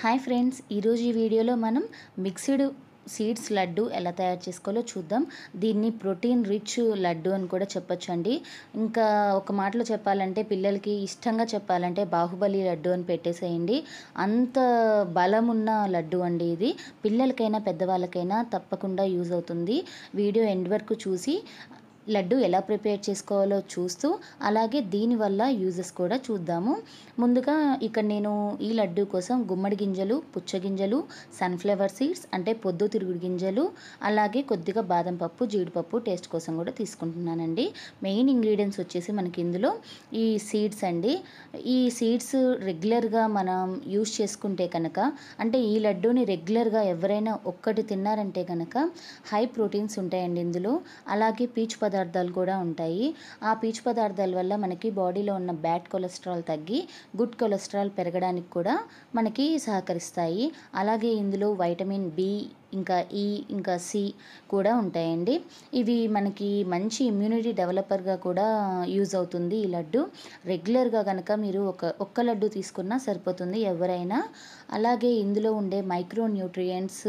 hi friends ఈరోజు ఈ వీడియోలో మనం మిక్స్డ్ సీడ్స్ లడ్డు ఎలా తయారు చేసుకోవాలో చూద్దాం దీన్ని ప్రోటీన్ రిచ్ లడ్డు అని కూడా చెప్పొచ్చండి ఇంకా ఒక మాటలో చెప్పాలంటే పిల్లలకి ఇష్టంగా చెప్పాలంటే బాహుబలి లడ్డు అని పెట్టేసేయండి అంత బలం ఉన్న లడ్డు అండి ఇది పిల్లలకైనా పెద్దవాళ్ళకైనా తప్పకుండా యూజ్ అవుతుంది వీడియో ఎండ్ వరకు చూసి లడ్డు ఎలా ప్రిపేర్ చేసుకోవాలో చూస్తూ అలాగే దీనివల్ల యూజెస్ కూడా చూద్దాము ముందుగా ఇక్కడ నేను ఈ లడ్డు కోసం గుమ్మడి గింజలు పుచ్చగింజలు సన్ఫ్లవర్ సీడ్స్ అంటే పొద్దు తిరుగుడు గింజలు అలాగే కొద్దిగా బాదం పప్పు జీడిపప్పు టేస్ట్ కోసం కూడా తీసుకుంటున్నానండి మెయిన్ ఇంగ్రీడియంట్స్ వచ్చేసి మనకి ఇందులో ఈ సీడ్స్ అండి ఈ సీడ్స్ రెగ్యులర్గా మనం యూజ్ చేసుకుంటే కనుక అంటే ఈ లడ్డూని రెగ్యులర్గా ఎవరైనా ఒక్కటి తిన్నారంటే కనుక హై ప్రోటీన్స్ ఉంటాయండి ఇందులో అలాగే పీచు పదార్థం పదార్థాలు కూడా ఉంటాయి ఆ పీచు పదార్థాల వల్ల మనకి బాడీలో ఉన్న బ్యాడ్ కొలెస్ట్రాల్ తగ్గి గుడ్ కొలెస్ట్రాల్ పెరగడానికి కూడా మనకి సహకరిస్తాయి అలాగే ఇందులో వైటమిన్ బి ఇంకా ఈ ఇంకా సి కూడా ఉంటాయండి ఇవి మనకి మంచి ఇమ్యూనిటీ డెవలపర్గా కూడా యూజ్ అవుతుంది ఈ లడ్డు రెగ్యులర్గా కనుక మీరు ఒక ఒక్క లడ్డు తీసుకున్నా సరిపోతుంది ఎవరైనా అలాగే ఇందులో ఉండే micronutrients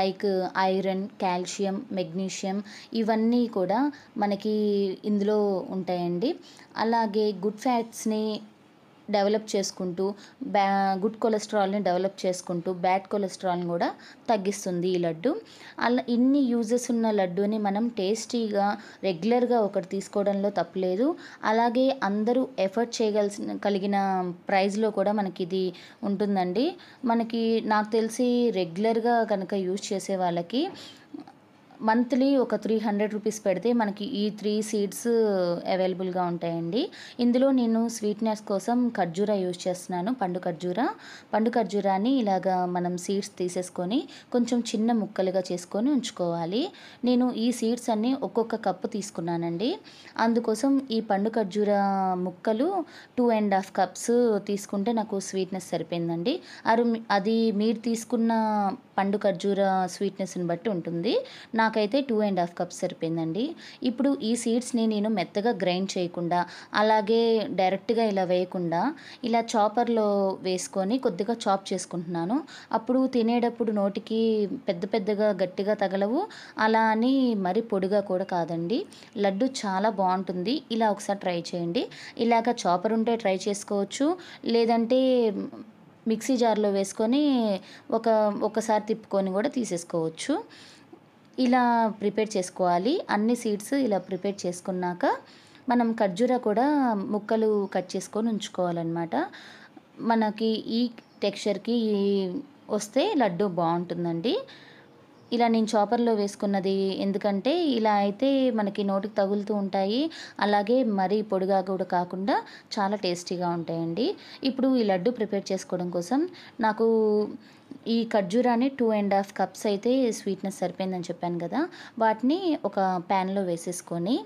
like iron calcium magnesium ఇవన్నీ కూడా మనకి ఇందులో ఉంటాయండి అలాగే గుడ్ ఫ్యాట్స్ని డెవలప్ చేసుకుంటూ బ్యా గుడ్ కొలెస్ట్రాల్ని డెవలప్ చేసుకుంటూ బ్యాడ్ కొలెస్ట్రాల్ని కూడా తగ్గిస్తుంది ఈ లడ్డు అలా ఇన్ని యూజెస్ ఉన్న లడ్డూని మనం టేస్టీగా రెగ్యులర్గా ఒకటి తీసుకోవడంలో తప్పలేదు అలాగే అందరూ ఎఫర్ట్ చేయగలసిన కలిగిన ప్రైస్లో కూడా మనకి ఇది ఉంటుందండి మనకి నాకు తెలిసి రెగ్యులర్గా కనుక యూజ్ చేసే వాళ్ళకి మంత్లీ ఒక త్రీ హండ్రెడ్ రూపీస్ పెడితే మనకి ఈ త్రీ సీడ్స్ అవైలబుల్గా ఉంటాయండి ఇందులో నేను స్వీట్నెస్ కోసం ఖర్జూరా యూజ్ చేస్తున్నాను పండు ఖర్జూరా పండు ఖర్జూరాని ఇలాగా మనం సీడ్స్ తీసేసుకొని కొంచెం చిన్న ముక్కలుగా చేసుకొని ఉంచుకోవాలి నేను ఈ సీడ్స్ అన్నీ ఒక్కొక్క కప్పు తీసుకున్నానండి అందుకోసం ఈ పండు ఖర్జూరా ముక్కలు టూ అండ్ హాఫ్ కప్స్ తీసుకుంటే నాకు స్వీట్నెస్ సరిపోయిందండి అది మీరు తీసుకున్న పండు ఖర్జూర స్వీట్నెస్ని బట్టి ఉంటుంది నా నాకైతే టూ అండ్ హాఫ్ కప్స్ సరిపోయిందండి ఇప్పుడు ఈ సీడ్స్ని నేను మెత్తగా గ్రైండ్ చేయకుండా అలాగే డైరెక్ట్గా ఇలా వేయకుండా ఇలా చాపర్లో వేసుకొని కొద్దిగా చాప్ చేసుకుంటున్నాను అప్పుడు తినేటప్పుడు నోటికి పెద్ద పెద్దగా గట్టిగా తగలవు అలా అని మరి పొడిగా కూడా కాదండి లడ్డు చాలా బాగుంటుంది ఇలా ఒకసారి ట్రై చేయండి ఇలాగ చాపర్ ఉంటే ట్రై చేసుకోవచ్చు లేదంటే మిక్సీ జార్లో వేసుకొని ఒక ఒకసారి తిప్పుకొని కూడా తీసేసుకోవచ్చు ఇలా ప్రిపేర్ చేసుకోవాలి అన్ని సీడ్స్ ఇలా ప్రిపేర్ చేసుకున్నాక మనం ఖర్జూర కూడా ముక్కలు కట్ చేసుకొని ఉంచుకోవాలన్నమాట మనకి ఈ టెక్స్చర్కి వస్తే లడ్డు బాగుంటుందండి ఇలా నేను చాపర్లో వేసుకున్నది ఎందుకంటే ఇలా అయితే మనకి నోటికి తగులుతూ ఉంటాయి అలాగే మరీ పొడిగా కూడా కాకుండా చాలా టేస్టీగా ఉంటాయండి ఇప్పుడు ఈ లడ్డు ప్రిపేర్ చేసుకోవడం కోసం నాకు ఈ ఖర్జూరాన్ని టూ అండ్ హాఫ్ కప్స్ అయితే స్వీట్నెస్ సరిపోయిందని చెప్పాను కదా వాటిని ఒక ప్యాన్లో వేసేసుకొని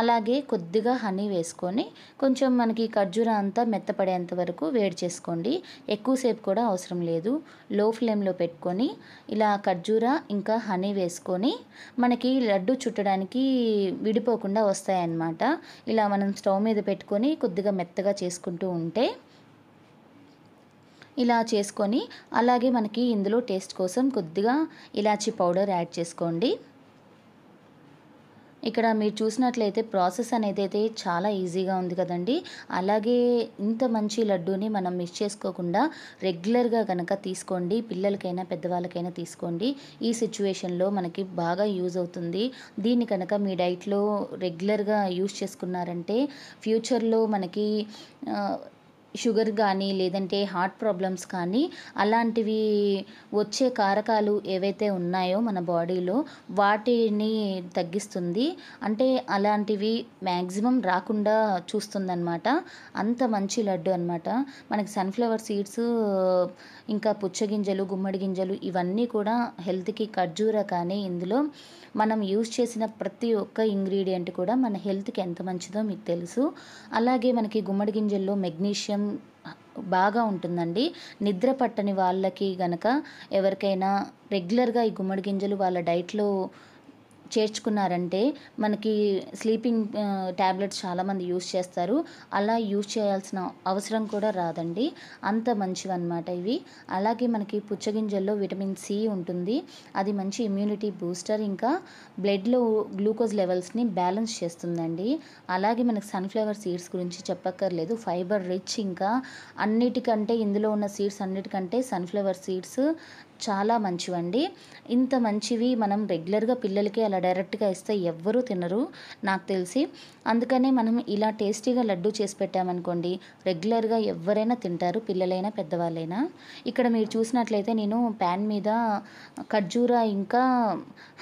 అలాగే కొద్దిగా హనీ వేసుకొని కొంచెం మనకి ఖర్జూర అంతా మెత్తపడేంత వరకు వేడి చేసుకోండి ఎక్కువసేపు కూడా అవసరం లేదు లో ఫ్లేమ్లో పెట్టుకొని ఇలా ఖర్జూరా ఇంకా హనీ వేసుకొని మనకి లడ్డు చుట్టడానికి విడిపోకుండా వస్తాయన్నమాట ఇలా మనం స్టవ్ మీద పెట్టుకొని కొద్దిగా మెత్తగా చేసుకుంటూ ఉంటే ఇలా చేసుకొని అలాగే మనకి ఇందులో టేస్ట్ కోసం కొద్దిగా ఇలాచి పౌడర్ యాడ్ చేసుకోండి ఇక్కడ మీరు చూసినట్లయితే ప్రాసెస్ అనేది అయితే చాలా ఈజీగా ఉంది కదండి అలాగే ఇంత మంచి లడ్డూని మనం మిస్ చేసుకోకుండా రెగ్యులర్గా కనుక తీసుకోండి పిల్లలకైనా పెద్దవాళ్ళకైనా తీసుకోండి ఈ సిచ్యువేషన్లో మనకి బాగా యూజ్ అవుతుంది దీన్ని కనుక మీ డైట్లో రెగ్యులర్గా యూజ్ చేసుకున్నారంటే ఫ్యూచర్లో మనకి షుగర్ కానీ లేదంటే హార్ట్ ప్రాబ్లమ్స్ కానీ అలాంటివి వచ్చే కారకాలు ఏవైతే ఉన్నాయో మన బాడీలో వాటిని తగ్గిస్తుంది అంటే అలాంటివి మ్యాక్సిమం రాకుండా చూస్తుందన్నమాట అంత మంచి లడ్డు అనమాట మనకి సన్ఫ్లవర్ సీడ్స్ ఇంకా పుచ్చగింజలు గుమ్మడి గింజలు ఇవన్నీ కూడా హెల్త్కి ఖర్జూర కానీ ఇందులో మనం యూజ్ చేసిన ప్రతి ఒక్క ఇంగ్రీడియంట్ కూడా మన హెల్త్కి ఎంత మంచిదో మీకు తెలుసు అలాగే మనకి గుమ్మడి గింజల్లో మెగ్నీషియం ఆరోగ్యం బాగా ఉంటుందండి నిద్ర పట్టని వాళ్ళకి గనక ఎవరికైనా రెగ్యులర్గా ఈ గుమ్మడి గింజలు వాళ్ళ డైట్లో చేర్చుకున్నారంటే మనకి స్లీపింగ్ ట్యాబ్లెట్స్ చాలామంది యూస్ చేస్తారు అలా యూస్ చేయాల్సిన అవసరం కూడా రాదండి అంత మంచివి అనమాట ఇవి అలాగే మనకి పుచ్చగింజల్లో విటమిన్ సి ఉంటుంది అది మంచి ఇమ్యూనిటీ బూస్టర్ ఇంకా బ్లడ్లో గ్లూకోజ్ లెవెల్స్ని బ్యాలెన్స్ చేస్తుందండి అలాగే మనకి సన్ఫ్లవర్ సీడ్స్ గురించి చెప్పక్కర్లేదు ఫైబర్ రిచ్ ఇంకా అన్నిటికంటే ఇందులో ఉన్న సీడ్స్ అన్నిటికంటే సన్ఫ్లవర్ సీడ్స్ చాలా మంచివండి ఇంత మంచివి మనం రెగ్యులర్గా పిల్లలకి అలా డైరెక్ట్గా ఇస్తే ఎవ్వరూ తినరు నాకు తెలిసి అందుకనే మనం ఇలా టేస్టీగా లడ్డు చేసి పెట్టామనుకోండి రెగ్యులర్గా ఎవరైనా తింటారు పిల్లలైనా పెద్దవాళ్ళైనా ఇక్కడ మీరు చూసినట్లయితే నేను ప్యాన్ మీద ఖర్జూర ఇంకా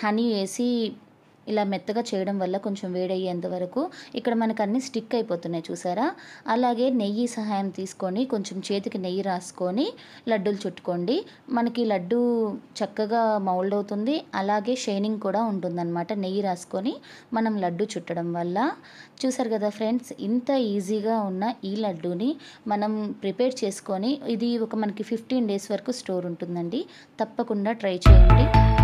హనీ వేసి ఇలా మెత్తగా చేయడం వల్ల కొంచెం వేడయ్యేంత వరకు ఇక్కడ మనకు అన్నీ స్టిక్ అయిపోతున్నాయి చూసారా అలాగే నెయ్యి సహాయం తీసుకొని కొంచెం చేతికి నెయ్యి రాసుకొని లడ్డూలు చుట్టుకోండి మనకి లడ్డు చక్కగా మౌల్డ్ అవుతుంది అలాగే షైనింగ్ కూడా ఉంటుందన్నమాట నెయ్యి రాసుకొని మనం లడ్డు చుట్టడం వల్ల చూసారు కదా ఫ్రెండ్స్ ఇంత ఈజీగా ఉన్న ఈ లడ్డూని మనం ప్రిపేర్ చేసుకొని ఇది ఒక మనకి ఫిఫ్టీన్ డేస్ వరకు స్టోర్ ఉంటుందండి తప్పకుండా ట్రై చేయండి